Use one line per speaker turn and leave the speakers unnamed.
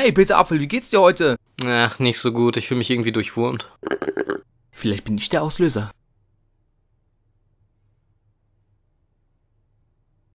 Hey, Peter Apfel, wie geht's dir heute?
Ach, nicht so gut. Ich fühle mich irgendwie durchwurmt. Vielleicht
bin ich der Auslöser.